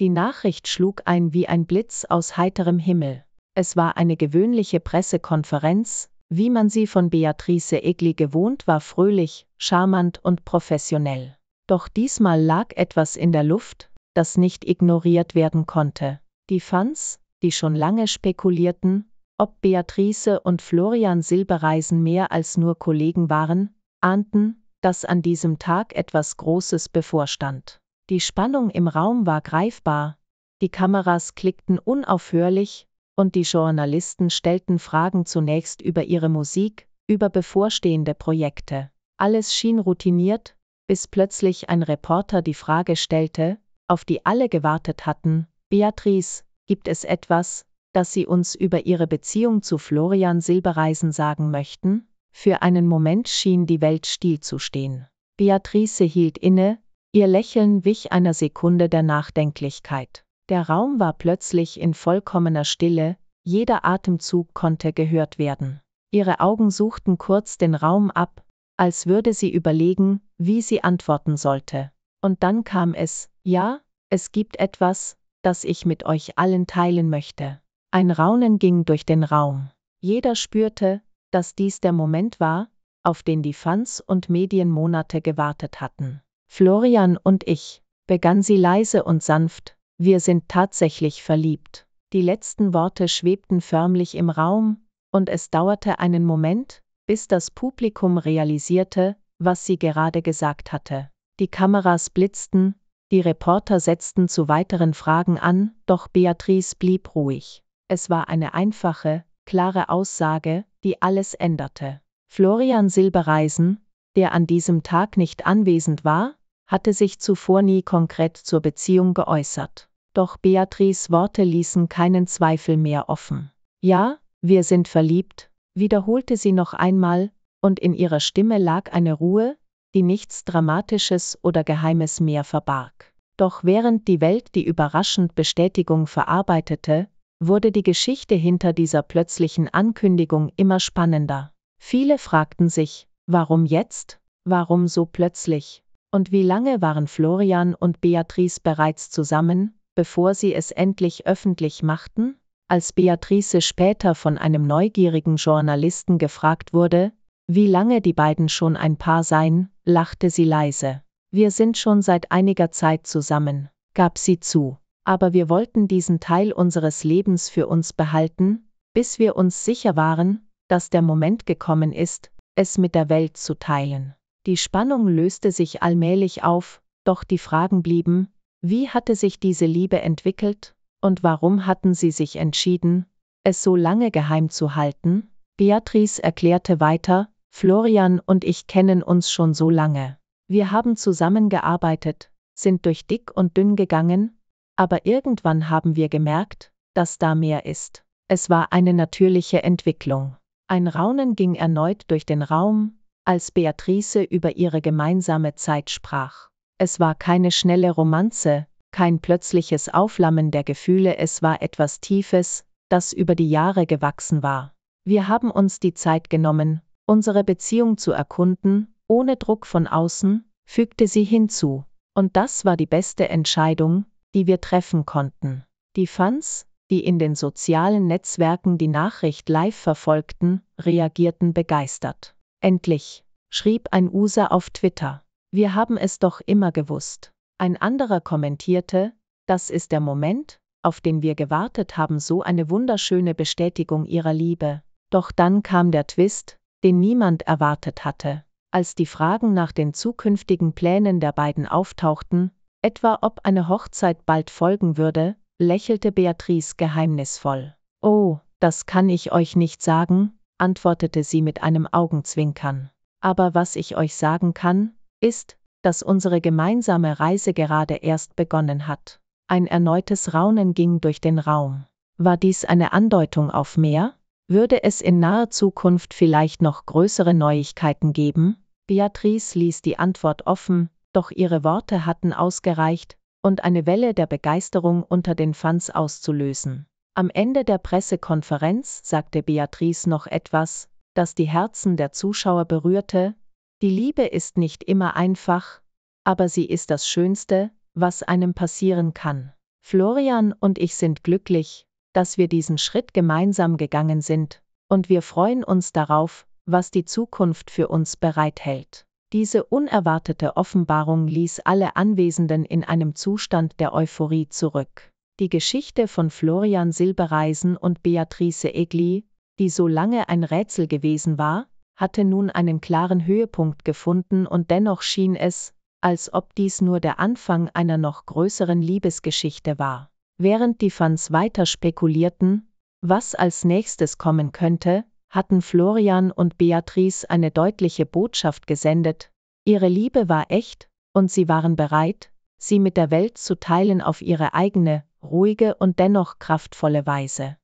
Die Nachricht schlug ein wie ein Blitz aus heiterem Himmel. Es war eine gewöhnliche Pressekonferenz, wie man sie von Beatrice Egli gewohnt war, fröhlich, charmant und professionell. Doch diesmal lag etwas in der Luft, das nicht ignoriert werden konnte. Die Fans, die schon lange spekulierten, ob Beatrice und Florian Silbereisen mehr als nur Kollegen waren, ahnten, dass an diesem Tag etwas Großes bevorstand. Die Spannung im Raum war greifbar, die Kameras klickten unaufhörlich, und die Journalisten stellten Fragen zunächst über ihre Musik, über bevorstehende Projekte. Alles schien routiniert, bis plötzlich ein Reporter die Frage stellte, auf die alle gewartet hatten, Beatrice, gibt es etwas, das Sie uns über Ihre Beziehung zu Florian Silbereisen sagen möchten? Für einen Moment schien die Welt stillzustehen. Beatrice hielt inne, Ihr Lächeln wich einer Sekunde der Nachdenklichkeit. Der Raum war plötzlich in vollkommener Stille, jeder Atemzug konnte gehört werden. Ihre Augen suchten kurz den Raum ab, als würde sie überlegen, wie sie antworten sollte. Und dann kam es, ja, es gibt etwas, das ich mit euch allen teilen möchte. Ein Raunen ging durch den Raum. Jeder spürte, dass dies der Moment war, auf den die Fans und Medien Monate gewartet hatten. Florian und ich, begann sie leise und sanft, wir sind tatsächlich verliebt. Die letzten Worte schwebten förmlich im Raum, und es dauerte einen Moment, bis das Publikum realisierte, was sie gerade gesagt hatte. Die Kameras blitzten, die Reporter setzten zu weiteren Fragen an, doch Beatrice blieb ruhig. Es war eine einfache, klare Aussage, die alles änderte. Florian Silbereisen, der an diesem Tag nicht anwesend war, hatte sich zuvor nie konkret zur Beziehung geäußert. Doch Beatrice Worte ließen keinen Zweifel mehr offen. Ja, wir sind verliebt, wiederholte sie noch einmal, und in ihrer Stimme lag eine Ruhe, die nichts Dramatisches oder Geheimes mehr verbarg. Doch während die Welt die überraschend Bestätigung verarbeitete, wurde die Geschichte hinter dieser plötzlichen Ankündigung immer spannender. Viele fragten sich, warum jetzt, warum so plötzlich, und wie lange waren Florian und Beatrice bereits zusammen, bevor sie es endlich öffentlich machten? Als Beatrice später von einem neugierigen Journalisten gefragt wurde, wie lange die beiden schon ein Paar seien, lachte sie leise. Wir sind schon seit einiger Zeit zusammen, gab sie zu. Aber wir wollten diesen Teil unseres Lebens für uns behalten, bis wir uns sicher waren, dass der Moment gekommen ist, es mit der Welt zu teilen. Die Spannung löste sich allmählich auf, doch die Fragen blieben, wie hatte sich diese Liebe entwickelt und warum hatten sie sich entschieden, es so lange geheim zu halten? Beatrice erklärte weiter, Florian und ich kennen uns schon so lange. Wir haben zusammengearbeitet, sind durch dick und dünn gegangen, aber irgendwann haben wir gemerkt, dass da mehr ist. Es war eine natürliche Entwicklung. Ein Raunen ging erneut durch den Raum, als Beatrice über ihre gemeinsame Zeit sprach. Es war keine schnelle Romanze, kein plötzliches Aufflammen der Gefühle, es war etwas Tiefes, das über die Jahre gewachsen war. Wir haben uns die Zeit genommen, unsere Beziehung zu erkunden, ohne Druck von außen, fügte sie hinzu. Und das war die beste Entscheidung, die wir treffen konnten. Die Fans, die in den sozialen Netzwerken die Nachricht live verfolgten, reagierten begeistert. Endlich, schrieb ein User auf Twitter. Wir haben es doch immer gewusst. Ein anderer kommentierte, das ist der Moment, auf den wir gewartet haben, so eine wunderschöne Bestätigung ihrer Liebe. Doch dann kam der Twist, den niemand erwartet hatte. Als die Fragen nach den zukünftigen Plänen der beiden auftauchten, etwa ob eine Hochzeit bald folgen würde, lächelte Beatrice geheimnisvoll. Oh, das kann ich euch nicht sagen, antwortete sie mit einem Augenzwinkern. Aber was ich euch sagen kann, ist, dass unsere gemeinsame Reise gerade erst begonnen hat. Ein erneutes Raunen ging durch den Raum. War dies eine Andeutung auf mehr? Würde es in naher Zukunft vielleicht noch größere Neuigkeiten geben? Beatrice ließ die Antwort offen, doch ihre Worte hatten ausgereicht, und eine Welle der Begeisterung unter den Fans auszulösen. Am Ende der Pressekonferenz sagte Beatrice noch etwas, das die Herzen der Zuschauer berührte, die Liebe ist nicht immer einfach, aber sie ist das Schönste, was einem passieren kann. Florian und ich sind glücklich, dass wir diesen Schritt gemeinsam gegangen sind, und wir freuen uns darauf, was die Zukunft für uns bereithält. Diese unerwartete Offenbarung ließ alle Anwesenden in einem Zustand der Euphorie zurück. Die Geschichte von Florian Silbereisen und Beatrice Egli, die so lange ein Rätsel gewesen war, hatte nun einen klaren Höhepunkt gefunden und dennoch schien es, als ob dies nur der Anfang einer noch größeren Liebesgeschichte war. Während die Fans weiter spekulierten, was als nächstes kommen könnte, hatten Florian und Beatrice eine deutliche Botschaft gesendet, ihre Liebe war echt, und sie waren bereit, sie mit der Welt zu teilen auf ihre eigene, ruhige und dennoch kraftvolle Weise.